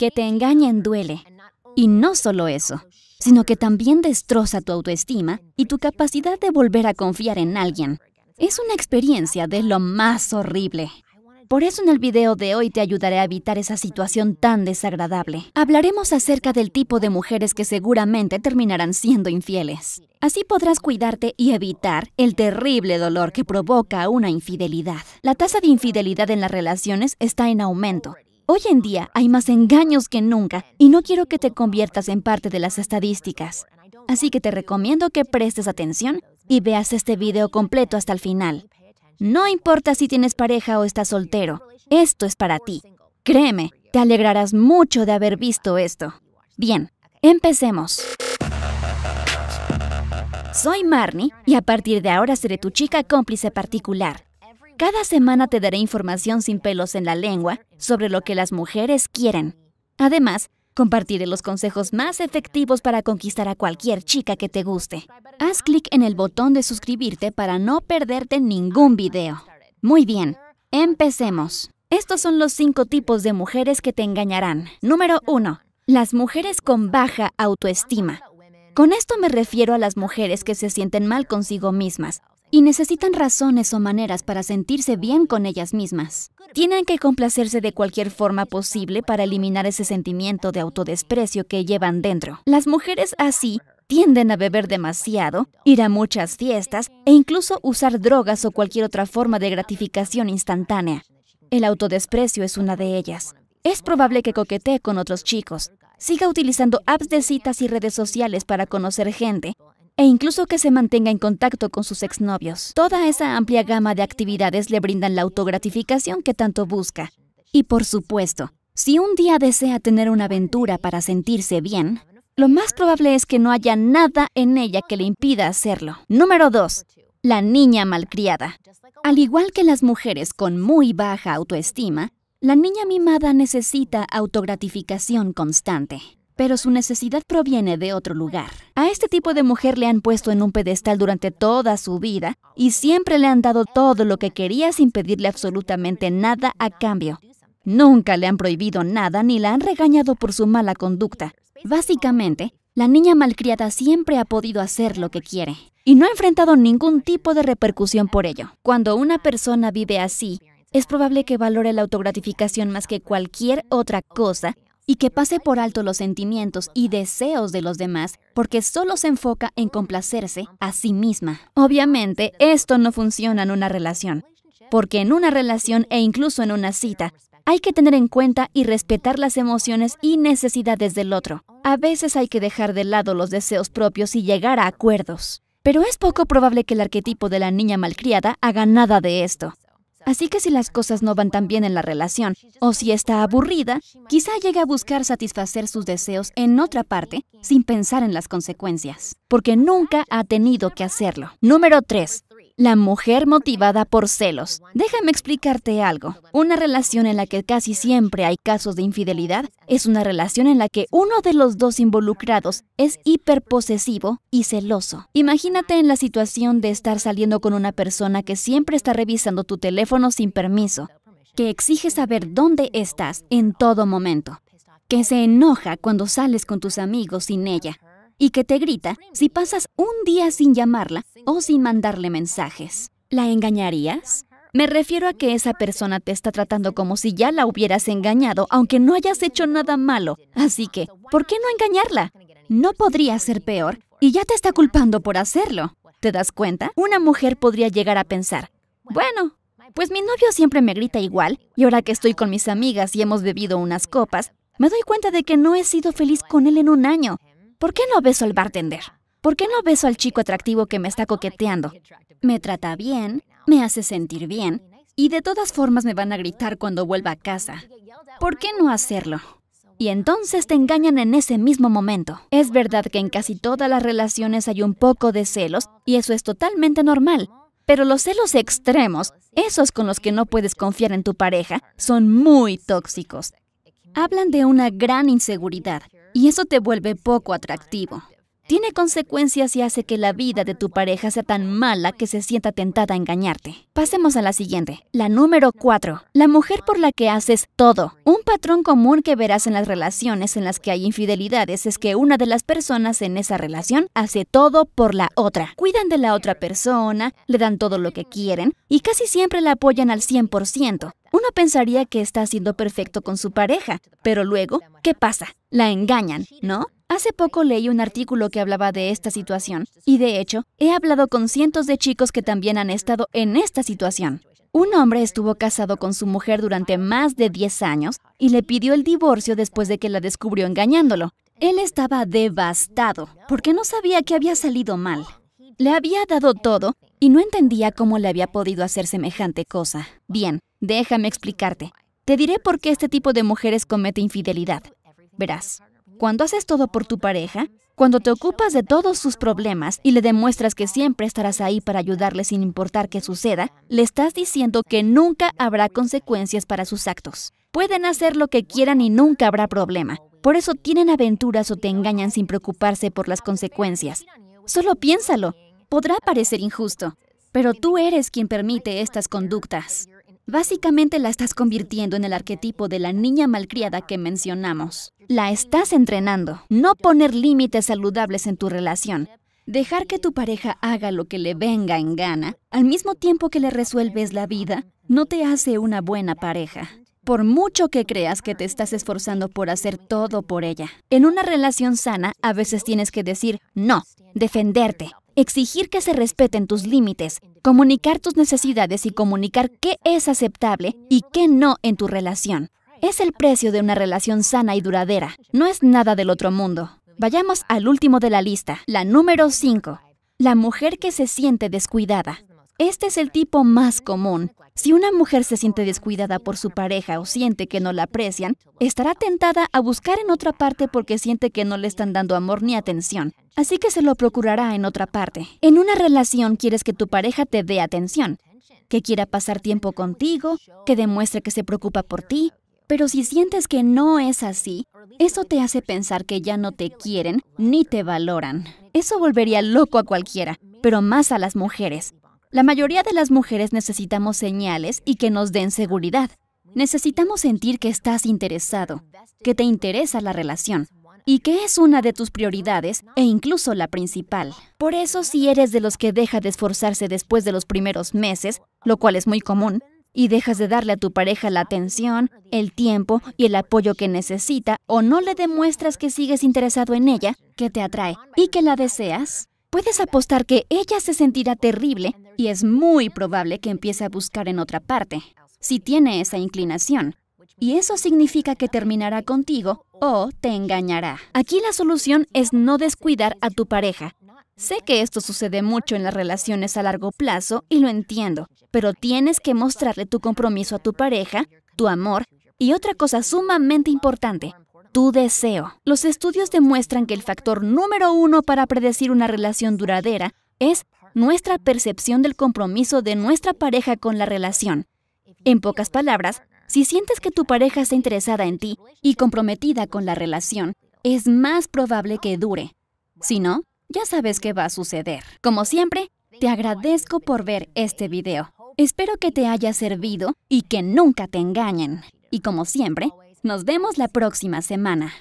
Que te engañen duele. Y no solo eso, sino que también destroza tu autoestima y tu capacidad de volver a confiar en alguien. Es una experiencia de lo más horrible. Por eso en el video de hoy te ayudaré a evitar esa situación tan desagradable. Hablaremos acerca del tipo de mujeres que seguramente terminarán siendo infieles. Así podrás cuidarte y evitar el terrible dolor que provoca una infidelidad. La tasa de infidelidad en las relaciones está en aumento Hoy en día hay más engaños que nunca y no quiero que te conviertas en parte de las estadísticas. Así que te recomiendo que prestes atención y veas este video completo hasta el final. No importa si tienes pareja o estás soltero, esto es para ti. Créeme, te alegrarás mucho de haber visto esto. Bien, empecemos. Soy Marnie y a partir de ahora seré tu chica cómplice particular. Cada semana te daré información sin pelos en la lengua sobre lo que las mujeres quieren. Además, compartiré los consejos más efectivos para conquistar a cualquier chica que te guste. Haz clic en el botón de suscribirte para no perderte ningún video. Muy bien, empecemos. Estos son los cinco tipos de mujeres que te engañarán. Número 1. Las mujeres con baja autoestima. Con esto me refiero a las mujeres que se sienten mal consigo mismas, y necesitan razones o maneras para sentirse bien con ellas mismas. Tienen que complacerse de cualquier forma posible para eliminar ese sentimiento de autodesprecio que llevan dentro. Las mujeres así tienden a beber demasiado, ir a muchas fiestas e incluso usar drogas o cualquier otra forma de gratificación instantánea. El autodesprecio es una de ellas. Es probable que coquetee con otros chicos, siga utilizando apps de citas y redes sociales para conocer gente e incluso que se mantenga en contacto con sus exnovios. Toda esa amplia gama de actividades le brindan la autogratificación que tanto busca. Y por supuesto, si un día desea tener una aventura para sentirse bien, lo más probable es que no haya nada en ella que le impida hacerlo. Número 2. La niña malcriada. Al igual que las mujeres con muy baja autoestima, la niña mimada necesita autogratificación constante pero su necesidad proviene de otro lugar. A este tipo de mujer le han puesto en un pedestal durante toda su vida y siempre le han dado todo lo que quería sin pedirle absolutamente nada a cambio. Nunca le han prohibido nada ni la han regañado por su mala conducta. Básicamente, la niña malcriada siempre ha podido hacer lo que quiere y no ha enfrentado ningún tipo de repercusión por ello. Cuando una persona vive así, es probable que valore la autogratificación más que cualquier otra cosa y que pase por alto los sentimientos y deseos de los demás porque solo se enfoca en complacerse a sí misma. Obviamente, esto no funciona en una relación, porque en una relación e incluso en una cita, hay que tener en cuenta y respetar las emociones y necesidades del otro. A veces hay que dejar de lado los deseos propios y llegar a acuerdos. Pero es poco probable que el arquetipo de la niña malcriada haga nada de esto. Así que si las cosas no van tan bien en la relación o si está aburrida, quizá llegue a buscar satisfacer sus deseos en otra parte sin pensar en las consecuencias, porque nunca ha tenido que hacerlo. Número 3. La mujer motivada por celos. Déjame explicarte algo. Una relación en la que casi siempre hay casos de infidelidad es una relación en la que uno de los dos involucrados es hiperposesivo y celoso. Imagínate en la situación de estar saliendo con una persona que siempre está revisando tu teléfono sin permiso, que exige saber dónde estás en todo momento, que se enoja cuando sales con tus amigos sin ella, y que te grita si pasas un día sin llamarla o sin mandarle mensajes. ¿La engañarías? Me refiero a que esa persona te está tratando como si ya la hubieras engañado, aunque no hayas hecho nada malo. Así que, ¿por qué no engañarla? No podría ser peor y ya te está culpando por hacerlo. ¿Te das cuenta? Una mujer podría llegar a pensar, bueno, pues mi novio siempre me grita igual y ahora que estoy con mis amigas y hemos bebido unas copas, me doy cuenta de que no he sido feliz con él en un año ¿Por qué no beso al bartender? ¿Por qué no beso al chico atractivo que me está coqueteando? Me trata bien, me hace sentir bien, y de todas formas me van a gritar cuando vuelva a casa. ¿Por qué no hacerlo? Y entonces te engañan en ese mismo momento. Es verdad que en casi todas las relaciones hay un poco de celos, y eso es totalmente normal. Pero los celos extremos, esos con los que no puedes confiar en tu pareja, son muy tóxicos hablan de una gran inseguridad y eso te vuelve poco atractivo tiene consecuencias y hace que la vida de tu pareja sea tan mala que se sienta tentada a engañarte. Pasemos a la siguiente, la número 4, la mujer por la que haces todo. Un patrón común que verás en las relaciones en las que hay infidelidades es que una de las personas en esa relación hace todo por la otra. Cuidan de la otra persona, le dan todo lo que quieren y casi siempre la apoyan al 100%. Uno pensaría que está haciendo perfecto con su pareja, pero luego, ¿qué pasa? La engañan, ¿no? Hace poco leí un artículo que hablaba de esta situación y de hecho he hablado con cientos de chicos que también han estado en esta situación. Un hombre estuvo casado con su mujer durante más de 10 años y le pidió el divorcio después de que la descubrió engañándolo. Él estaba devastado porque no sabía que había salido mal. Le había dado todo y no entendía cómo le había podido hacer semejante cosa. Bien, déjame explicarte. Te diré por qué este tipo de mujeres comete infidelidad. Verás, cuando haces todo por tu pareja, cuando te ocupas de todos sus problemas y le demuestras que siempre estarás ahí para ayudarle sin importar qué suceda, le estás diciendo que nunca habrá consecuencias para sus actos. Pueden hacer lo que quieran y nunca habrá problema. Por eso tienen aventuras o te engañan sin preocuparse por las consecuencias. Solo piénsalo. Podrá parecer injusto, pero tú eres quien permite estas conductas. Básicamente la estás convirtiendo en el arquetipo de la niña malcriada que mencionamos. La estás entrenando. No poner límites saludables en tu relación. Dejar que tu pareja haga lo que le venga en gana, al mismo tiempo que le resuelves la vida, no te hace una buena pareja. Por mucho que creas que te estás esforzando por hacer todo por ella, en una relación sana a veces tienes que decir no, defenderte, Exigir que se respeten tus límites, comunicar tus necesidades y comunicar qué es aceptable y qué no en tu relación. Es el precio de una relación sana y duradera. No es nada del otro mundo. Vayamos al último de la lista, la número 5. La mujer que se siente descuidada. Este es el tipo más común. Si una mujer se siente descuidada por su pareja o siente que no la aprecian, estará tentada a buscar en otra parte porque siente que no le están dando amor ni atención. Así que se lo procurará en otra parte. En una relación quieres que tu pareja te dé atención, que quiera pasar tiempo contigo, que demuestre que se preocupa por ti. Pero si sientes que no es así, eso te hace pensar que ya no te quieren ni te valoran. Eso volvería loco a cualquiera, pero más a las mujeres. La mayoría de las mujeres necesitamos señales y que nos den seguridad. Necesitamos sentir que estás interesado, que te interesa la relación y que es una de tus prioridades e incluso la principal. Por eso si eres de los que deja de esforzarse después de los primeros meses, lo cual es muy común, y dejas de darle a tu pareja la atención, el tiempo y el apoyo que necesita, o no le demuestras que sigues interesado en ella, que te atrae y que la deseas, puedes apostar que ella se sentirá terrible y es muy probable que empiece a buscar en otra parte, si tiene esa inclinación. Y eso significa que terminará contigo o te engañará. Aquí la solución es no descuidar a tu pareja. Sé que esto sucede mucho en las relaciones a largo plazo y lo entiendo, pero tienes que mostrarle tu compromiso a tu pareja, tu amor y otra cosa sumamente importante, tu deseo. Los estudios demuestran que el factor número uno para predecir una relación duradera es nuestra percepción del compromiso de nuestra pareja con la relación. En pocas palabras, si sientes que tu pareja está interesada en ti y comprometida con la relación, es más probable que dure. Si no, ya sabes qué va a suceder. Como siempre, te agradezco por ver este video. Espero que te haya servido y que nunca te engañen. Y como siempre, nos vemos la próxima semana.